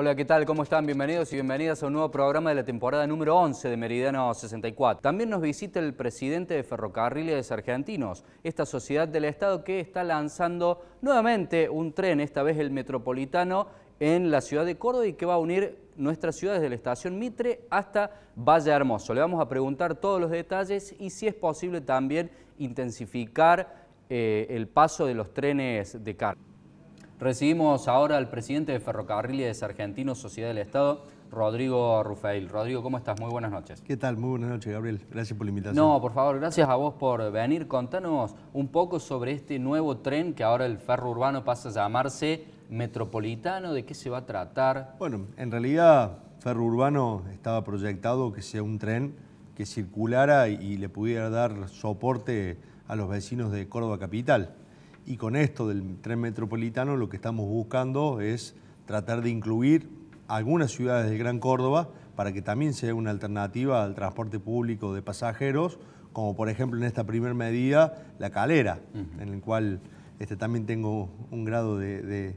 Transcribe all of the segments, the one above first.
Hola, ¿qué tal? ¿Cómo están? Bienvenidos y bienvenidas a un nuevo programa de la temporada número 11 de Meridiano 64. También nos visita el presidente de Ferrocarriles Argentinos, esta sociedad del Estado que está lanzando nuevamente un tren, esta vez el metropolitano, en la ciudad de Córdoba y que va a unir nuestras ciudades desde la estación Mitre hasta Valle Hermoso. Le vamos a preguntar todos los detalles y si es posible también intensificar eh, el paso de los trenes de carga. Recibimos ahora al presidente de Ferrocarriles Argentinos, Sociedad del Estado, Rodrigo Rufail. Rodrigo, ¿cómo estás? Muy buenas noches. ¿Qué tal? Muy buenas noches, Gabriel. Gracias por la invitación. No, por favor, gracias a vos por venir. Contanos un poco sobre este nuevo tren que ahora el ferro urbano pasa a llamarse metropolitano. ¿De qué se va a tratar? Bueno, en realidad, ferro urbano estaba proyectado que sea un tren que circulara y le pudiera dar soporte a los vecinos de Córdoba Capital. Y con esto del tren metropolitano lo que estamos buscando es tratar de incluir algunas ciudades del Gran Córdoba para que también sea una alternativa al transporte público de pasajeros, como por ejemplo en esta primera medida la calera, en el cual este, también tengo un grado de, de,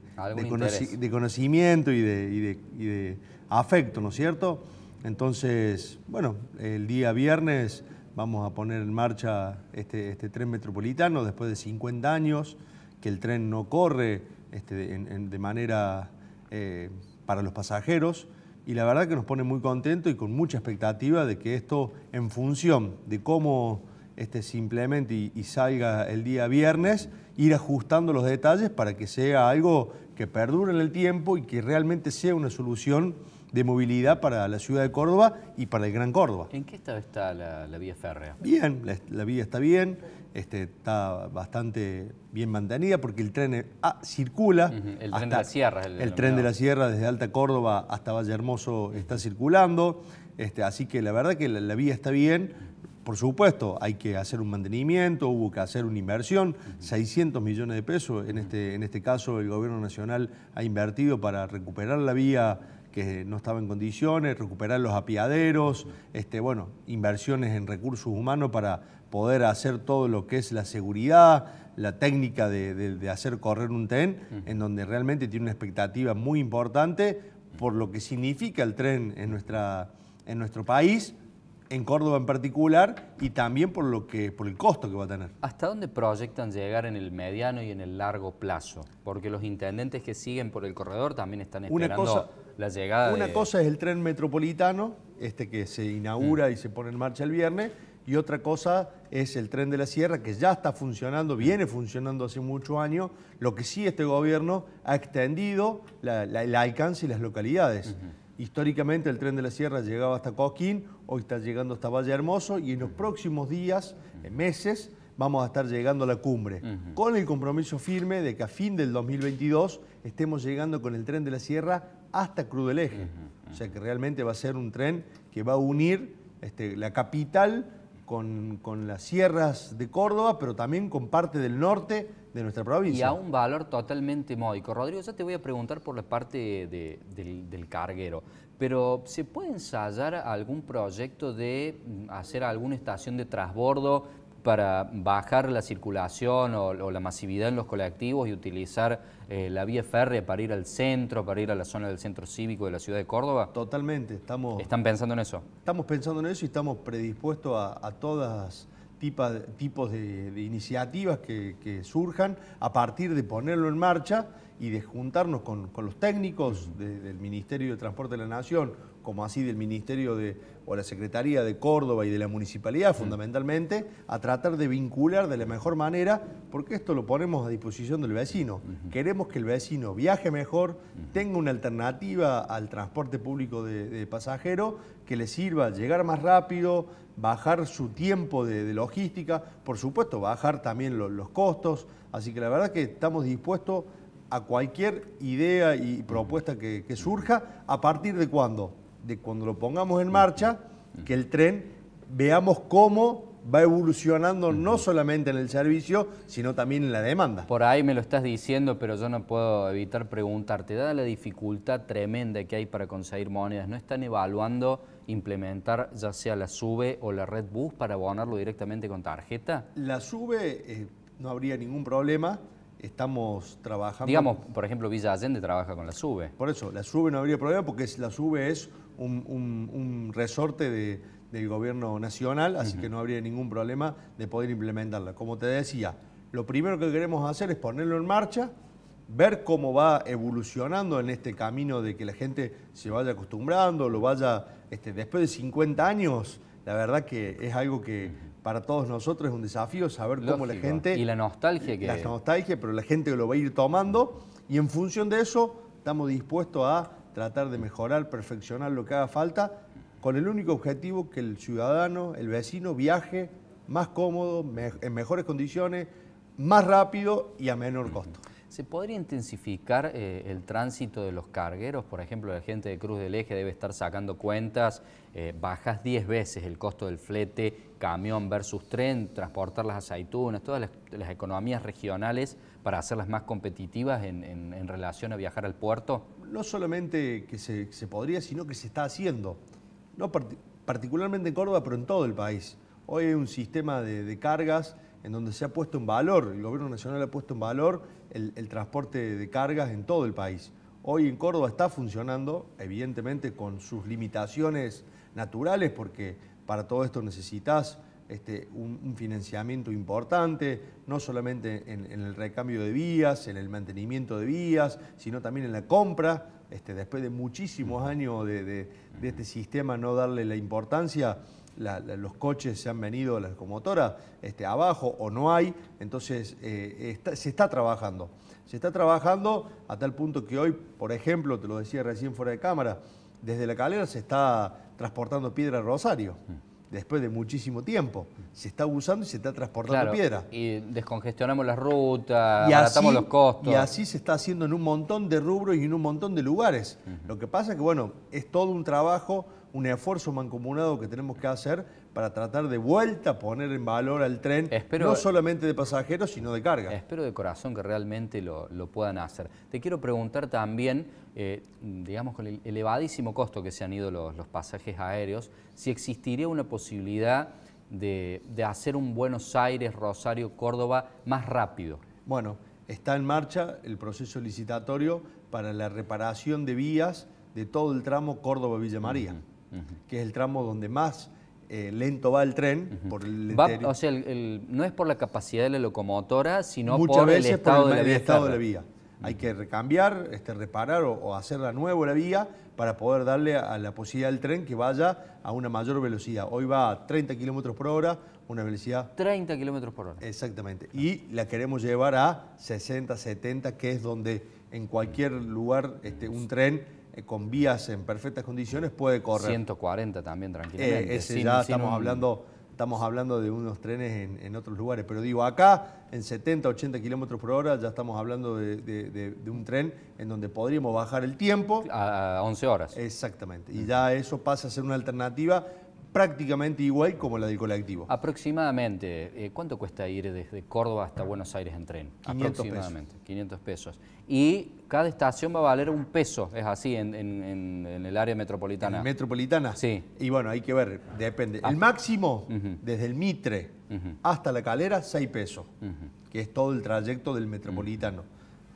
conocimiento y, y de, afecto, ¿no es cierto? Entonces, bueno, el día viernes vamos a poner en marcha este, este tren metropolitano después de 50 años, que el tren no corre este, de manera eh, para los pasajeros. Y la verdad que nos pone muy contentos y con mucha expectativa de que esto, en función de cómo este, se implemente y salga el día viernes, ir ajustando los detalles para que sea algo que perdure en el tiempo y que realmente sea una solución de movilidad para la ciudad de Córdoba y para el Gran Córdoba. ¿En qué estado está la, vía férrea? Bien, la, vía está bien, este, está bastante bien mantenida porque el tren ah, circula. El tren de la sierra. El, tren de la sierra desde Alta Córdoba hasta Valle Hermoso está circulando. Este, así que la verdad que la, vía está bien. Por supuesto, hay que hacer un mantenimiento, hubo que hacer una inversión, 600 millones de pesos, en este, en este caso el Gobierno Nacional ha invertido para recuperar la vía que no estaba en condiciones, recuperar los apiaderos, este, bueno, inversiones en recursos humanos para poder hacer todo lo que es la seguridad, la técnica de, hacer correr un tren, en donde realmente tiene una expectativa muy importante por lo que significa el tren en, nuestra, en nuestro país, en Córdoba en particular, y también por, lo que, por el costo que va a tener. ¿Hasta dónde proyectan llegar en el mediano y en el largo plazo? Porque los intendentes que siguen por el corredor también están esperando... Una cosa, una cosa es el tren metropolitano, este que se inaugura mm. y se pone en marcha el viernes, y otra cosa es el tren de la sierra que ya está funcionando, viene funcionando hace muchos años, lo que sí este gobierno ha extendido la, el alcance y las localidades. Históricamente el tren de la sierra llegaba hasta Coquín, hoy está llegando hasta Valle Hermoso y en los próximos días, meses, vamos a estar llegando a la cumbre, con el compromiso firme de que a fin del 2022 estemos llegando con el tren de la Sierra hasta crudel Eje. O sea que realmente va a ser un tren que va a unir este, la capital con, las sierras de Córdoba, pero también con parte del norte de nuestra provincia. Y a un valor totalmente módico. Rodrigo, ya te voy a preguntar por la parte del, del carguero pero ¿se puede ensayar algún proyecto de mm, hacer alguna estación de transbordo para bajar la circulación o, la masividad en los colectivos y utilizar eh, la vía férrea para ir al centro, para ir a la zona del centro cívico de la ciudad de Córdoba? Totalmente, estamos... ¿Están pensando en eso? Estamos pensando en eso y estamos predispuestos a, todos todas tipos de, iniciativas que surjan a partir de ponerlo en marcha y de juntarnos con, los técnicos del Ministerio de Transporte de la Nación, como así del Ministerio de, o la Secretaría de Córdoba y de la Municipalidad, mm. fundamentalmente, a tratar de vincular de la mejor manera, porque esto lo ponemos a disposición del vecino. Queremos que el vecino viaje mejor, tenga una alternativa al transporte público de, pasajeros que le sirva llegar más rápido, bajar su tiempo de, logística, por supuesto, bajar también los costos. Así que la verdad que estamos dispuestos a cualquier idea y propuesta que, surja, a partir de cuándo? De cuando lo pongamos en marcha, que el tren veamos cómo va evolucionando no solamente en el servicio, sino también en la demanda. Por ahí me lo estás diciendo, pero yo no puedo evitar preguntarte, dada la dificultad tremenda que hay para conseguir monedas, ¿no están evaluando implementar ya sea la SUBE o la Red Bus para abonarlo directamente con tarjeta? La SUBE eh, no habría ningún problema estamos trabajando. Digamos, por ejemplo, Villa Allende trabaja con la SUBE. Por eso, la SUBE no habría problema porque la SUBE es un, resorte del gobierno nacional, así que no habría ningún problema de poder implementarla. Como te decía, lo primero que queremos hacer es ponerlo en marcha, ver cómo va evolucionando en este camino de que la gente se vaya acostumbrando, lo vaya, este, después de 50 años, la verdad que es algo que para todos nosotros es un desafío saber cómo la gente... Y la nostalgia que... La nostalgia, pero la gente lo va a ir tomando y en función de eso estamos dispuestos a tratar de mejorar, perfeccionar lo que haga falta, con el único objetivo que el ciudadano, el vecino, viaje más cómodo, en mejores condiciones, más rápido y a menor costo. ¿Se podría intensificar eh, el tránsito de los cargueros? Por ejemplo, la gente de Cruz del Eje debe estar sacando cuentas, eh, bajas 10 veces el costo del flete, camión versus tren, transportar las aceitunas, todas las, economías regionales para hacerlas más competitivas en, relación a viajar al puerto. No solamente que se, podría, sino que se está haciendo. No particularmente en Córdoba, pero en todo el país. Hoy hay un sistema de cargas en donde se ha puesto en valor, el gobierno nacional ha puesto en valor el, transporte de cargas en todo el país. Hoy en Córdoba está funcionando, evidentemente con sus limitaciones naturales, porque para todo esto necesitas este, un, financiamiento importante, no solamente en, el recambio de vías, en el mantenimiento de vías, sino también en la compra. Este, después de muchísimos años de este sistema no darle la importancia, los coches se han venido, la locomotora, este, abajo o no hay, entonces eh, se está trabajando. Se está trabajando a tal punto que hoy, por ejemplo, te lo decía recién fuera de cámara, desde la calera se está transportando piedra a Rosario. Mm. Después de muchísimo tiempo. Se está abusando y se está transportando piedra. Y descongestionamos las rutas, y los costos. Y así se está haciendo en un montón de rubros y en un montón de lugares. Lo que pasa es que, bueno, es todo un trabajo un esfuerzo mancomunado que tenemos que hacer para tratar de vuelta poner en valor al tren, no solamente de pasajeros, sino de carga. Espero de corazón que realmente lo, puedan hacer. Te quiero preguntar también, eh, digamos, con el elevadísimo costo que se han ido los, los pasajes aéreos, si existiría una posibilidad de, hacer un Buenos Aires, Rosario, Córdoba más rápido. Bueno, está en marcha el proceso licitatorio para la reparación de vías de todo el tramo Córdoba-Villa María que es el tramo donde más eh, lento va el tren. por o sea, no es por la capacidad de la locomotora, sino por, el estado, de, la vía Hay que recambiar, este, reparar o, hacerla nueva la vía para poder darle a, la posibilidad al tren que vaya a una mayor velocidad. Hoy va a 30 kilómetros por hora, una velocidad... 30 kilómetros por hora. Exactamente. Y la queremos llevar a 60, 70, que es donde en cualquier lugar este, un tren eh, con vías en perfectas condiciones puede correr. 140 también, tranquilamente. Eh, ya estamos, hablando, estamos hablando de unos trenes en, otros lugares, pero digo, acá en 70, 80 kilómetros por hora ya estamos hablando de, de, un tren en donde podríamos bajar el tiempo. A 11 horas. Exactamente, y ya eso pasa a ser una alternativa prácticamente igual como la del colectivo. Aproximadamente. Eh, ¿Cuánto cuesta ir desde Córdoba hasta Buenos Aires en tren? 500 Aproximadamente, pesos. 500 pesos. Y cada estación va a valer un peso, es así, en, el área metropolitana. metropolitana? Sí. Y bueno, hay que ver, depende. Ah. El máximo, desde el Mitre hasta la calera, 6 pesos, que es todo el trayecto del metropolitano.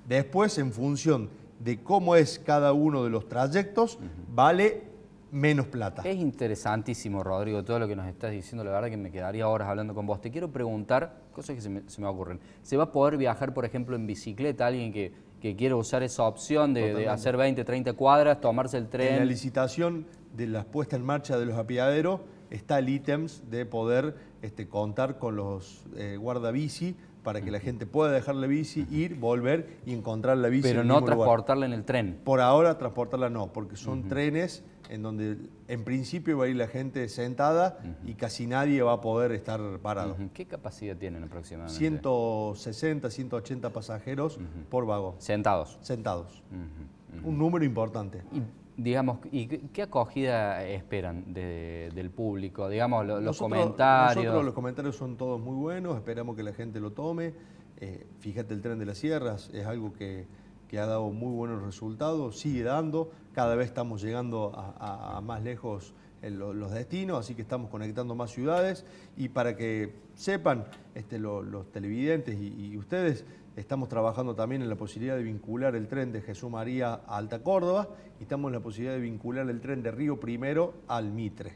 Después, en función de cómo es cada uno de los trayectos, vale menos plata. Es interesantísimo, Rodrigo, todo lo que nos estás diciendo. La verdad que me quedaría horas hablando con vos. Te quiero preguntar cosas que se me, ocurren. ¿Se va a poder viajar, por ejemplo, en bicicleta alguien que, que quiere usar esa opción de, hacer 20, 30 cuadras, tomarse el tren? En la licitación de la puesta en marcha de los apiaderos está el ítems de poder este, contar con los eh, guardabici para que la gente pueda dejar la bici, ir, volver y encontrar la bici. Pero no transportarla en el tren. Por ahora transportarla no, porque son trenes en donde en principio va a ir la gente sentada y casi nadie va a poder estar parado. ¿Qué capacidad tienen aproximadamente? 160, 180 pasajeros por vagón. Sentados. Sentados. Un número importante. Digamos, ¿y qué acogida esperan del público? Digamos, los comentarios. Nosotros los comentarios son todos muy buenos, esperamos que la gente lo tome. Eh, fíjate, el tren de las sierras es algo que, ha dado muy buenos resultados, sigue dando, cada vez estamos llegando a más lejos los destinos, así que estamos conectando más ciudades y para que sepan este, los televidentes y, ustedes, estamos trabajando también en la posibilidad de vincular el tren de Jesús María a Alta Córdoba y estamos en la posibilidad de vincular el tren de Río Primero al Mitre,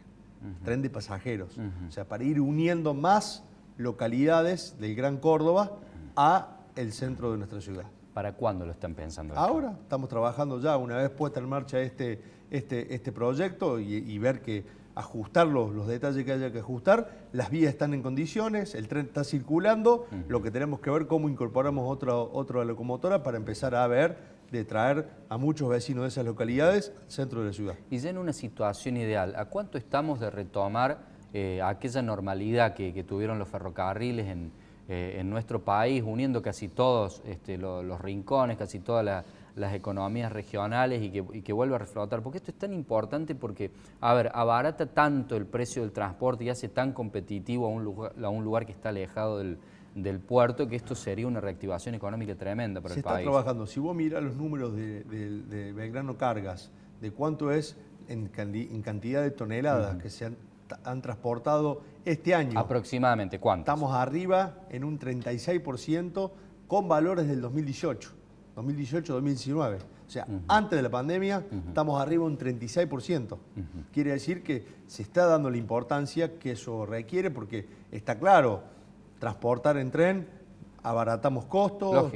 tren de pasajeros, o sea, para ir uniendo más localidades del Gran Córdoba a el centro de nuestra ciudad. ¿Para cuándo lo están pensando? Ahora estamos trabajando ya, una vez puesta en marcha este, este, este proyecto y, ver que ajustar los, detalles que haya que ajustar, las vías están en condiciones, el tren está circulando, lo que tenemos que ver cómo incorporamos otra, locomotora para empezar a ver de traer a muchos vecinos de esas localidades al centro de la ciudad. Y ya en una situación ideal, ¿a cuánto estamos de retomar eh, aquella normalidad que tuvieron los ferrocarriles en, eh, en nuestro país, uniendo casi todos este, los rincones, casi todas las economías regionales y que, y vuelva a reflotar. Porque esto es tan importante porque, a ver, abarata tanto el precio del transporte y hace tan competitivo a un lugar, a un lugar que está alejado del, puerto, que esto sería una reactivación económica tremenda para el país. Se está trabajando. Si vos miras los números de, Belgrano Cargas, de cuánto es en, cantidad de toneladas que se han han transportado este año. Aproximadamente, ¿cuánto? Estamos arriba en un 36% con valores del 2018, 2018-2019. O sea, antes de la pandemia estamos arriba un 36%. Quiere decir que se está dando la importancia que eso requiere porque está claro, transportar en tren, abaratamos costos,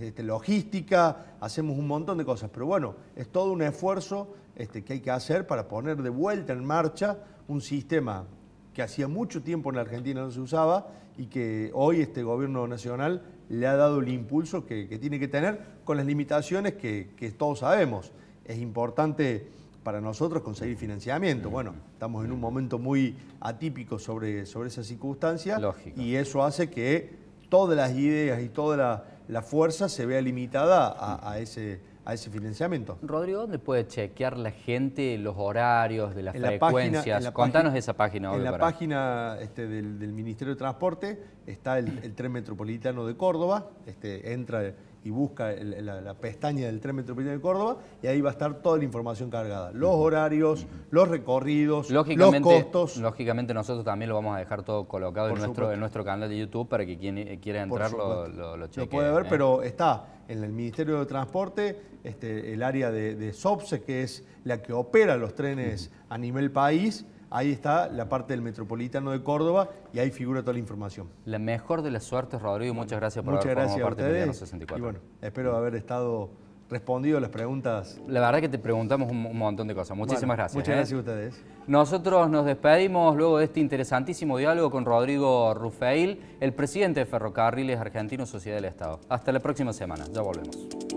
este, logística, hacemos un montón de cosas. Pero bueno, es todo un esfuerzo este, que hay que hacer para poner de vuelta en marcha un sistema que hacía mucho tiempo en la Argentina no se usaba y que hoy este gobierno nacional le ha dado el impulso que, tiene que tener con las limitaciones que, todos sabemos. Es importante para nosotros conseguir financiamiento. Bueno, estamos en un momento muy atípico sobre, sobre esa circunstancia y eso hace que todas las ideas y toda la, fuerza se vea limitada a, a ese a ese financiamiento. Rodrigo, ¿dónde puede chequear la gente los horarios de las frecuencias? Contanos de esa página. En la página este, del, Ministerio de Transporte está el, tren metropolitano de Córdoba, este, entra y busca la, pestaña del tren metropolitano de Córdoba y ahí va a estar toda la información cargada. Los horarios, los recorridos, los costos. Lógicamente nosotros también lo vamos a dejar todo colocado en nuestro, en nuestro canal de YouTube para que quien quiera entrar lo, lo, lo, puede ver, ¿eh? pero está en el Ministerio de Transporte, este, el área de, de SOPSE, que es la que opera los trenes a nivel país, Ahí está la parte del Metropolitano de Córdoba y ahí figura toda la información. La mejor de las suertes, Rodrigo. Muchas gracias por muchas haber gracias formado parte 64. Y bueno, espero haber estado respondido a las preguntas. La verdad que te preguntamos un montón de cosas. Muchísimas gracias. Muchas ¿eh? gracias a ustedes. Nosotros nos despedimos luego de este interesantísimo diálogo con Rodrigo Rufael, el presidente de Ferrocarriles Argentinos Sociedad del Estado. Hasta la próxima semana. Ya volvemos.